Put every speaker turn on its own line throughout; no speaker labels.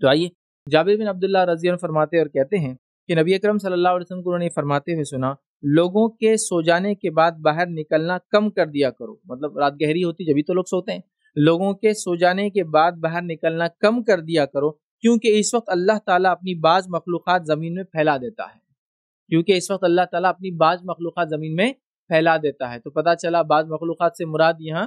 तो आइए जाबिर बिन अब्दुल्ला रजी फरमाते और कहते हैं कि नबी अक्रम सल्लल्लाहु को उन्होंने फरमाते हुए सुना लोगों के सो जाने के बाद बाहर निकलना कम कर दिया करो मतलब रात गहरी होती जब तो लोग सोते हैं लोगों के सो जाने के बाद बाहर निकलना कम कर दिया करो क्योंकि इस वक्त अल्लाह ताला अपनी बाज मखलूक ज़मीन में फैला देता है क्योंकि इस वक्त अल्लाह ताला अपनी बाज मखलूक ज़मीन में फैला देता है तो पता चला बाज मखलूक से मुराद यहाँ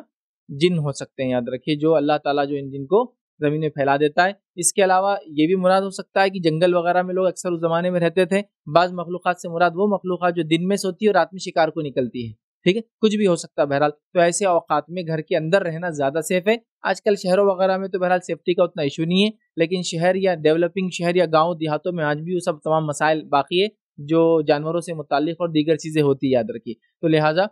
जिन हो सकते हैं याद रखिए जो अल्लाह ताला जो इन जिन को ज़मीन में फैला देता है इसके अलावा ये भी मुराद हो सकता है कि जंगल वगैरह में लोग अक्सर उस ज़माने में रहते थे बाज़ मखलूक से मुराद वो मखलूक जो दिन में सोती है और रात में शिकार को निकलती है ठीक है कुछ भी हो सकता है बहरहाल तो ऐसे अवकात में घर के अंदर रहना ज़्यादा सेफ है आजकल शहरों वगैरह में तो बहरहाल सेफ्टी का उतना इशू नहीं है लेकिन शहर या डेवलपिंग शहर या गाँव देहातों में आज भी वो सब तमाम मसाइल बाकी है जो जानवरों से मुतल और दीगर चीज़ें होती है याद रखिए तो लिहाजा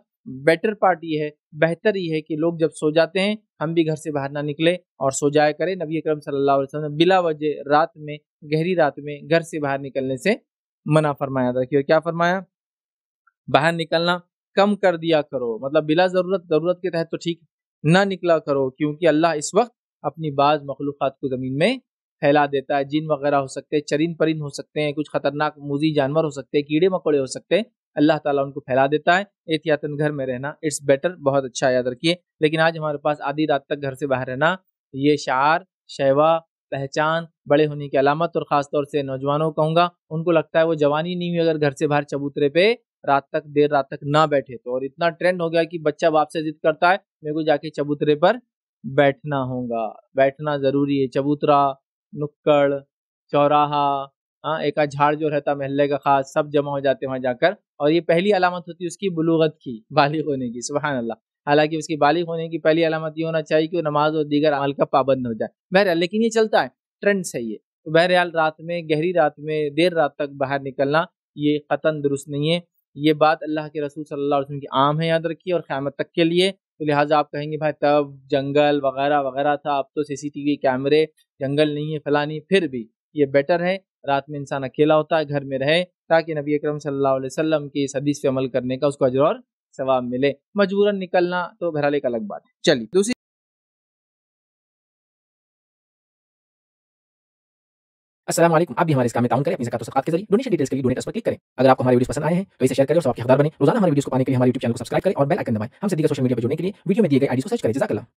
बेटर पार्ट ये है बेहतर ये है कि लोग जब सो जाते हैं हम भी घर से बाहर ना निकले और सो जाया करें नबी अक्रम सल्लल्लाहु अलैहि वसल्लम बिला वजह रात में गहरी रात में घर से बाहर निकलने से मना फरमाया था और क्या फरमाया बाहर निकलना कम कर दिया करो मतलब बिला ज़रूरत ज़रूरत के तहत तो ठीक ना निकला करो क्योंकि अल्लाह इस वक्त अपनी बाज़ मखलूक को ज़मीन में फैला देता है जिन वगैरह हो सकते हैं चरिन परिन हो सकते हैं कुछ खतरनाक मूजी जानवर हो सकते हैं कीड़े मकोड़े हो सकते हैं अल्लाह ताला उनको फैला देता है एहतियातन घर में रहना इट्स बेटर बहुत अच्छा याद रखिए लेकिन आज हमारे पास आधी रात तक घर से बाहर रहना ये शार शैवा पहचान बड़े होने की अलामत और ख़ासतौर से नौजवानों कहूँगा उनको लगता है वो जवानी नहीं हुई अगर घर से बाहर चबूतरे पे रात तक देर रात तक ना बैठे तो और इतना ट्रेंड हो गया कि बच्चा बाप से जिद करता है मेरे को जाके चबूतरे पर बैठना होगा बैठना ज़रूरी है चबूतरा नुक्कड़ चौराहा हाँ एक झाड़ जो रहता महल्ले का खास सब जमा हो जाते वहाँ जाकर और ये पहली अलामत होती है उसकी बलूगत की बालिग होने की सुबह अल्लाह हालांकि उसकी बालिग होने की पहली अलामत ये होना चाहिए कि वो नमाज और दीगर अमल का पाबंद हो जाए बहरहाल लेकिन ये चलता है ट्रेंड सही है तो बहरहाल रात में गहरी रात में देर रात तक बाहर निकलना ये ख़तन दुरुस्त नहीं है ये बात अल्लाह के रसूल सल्ला अलैहि की आम है याद रखिए और क़्यामत तक के लिए तो लिहाजा आप कहेंगे भाई तब जंगल वगैरह वगैरह था अब तो सीसीटीवी कैमरे जंगल नहीं है फलानी फिर भी ये बेटर है रात में इंसान अकेला होता है घर में रहे ताकि नबी अक्रम सल्लाम की इस हदीस पे अमल करने का उसको अजर और सवाब मिले मजबूरन निकलना तो बहरहाल एक अलग बात है चलिए दूसरी असलम आप भी हमारे इस काम में ताउन करें अपनी जकात सकात के जरिए डोनेशन डिटेल्स के लिए डोनेट पर क्लिक करें अगर आपको हमारी वीडियो पसंद आए हैं तो इसे शेयर करें और आपके हकदार बने रोजाना हमारे वीडियो को पाने के लिए हमारे यूट्यूब चैनल को सब्सक्राइब करें और बेल आइकन दबाएं हम सीधे सोशल मीडिया पर जुड़ने के लिए वीडियो में दिए गए आईडी को सर्च करें जजाकला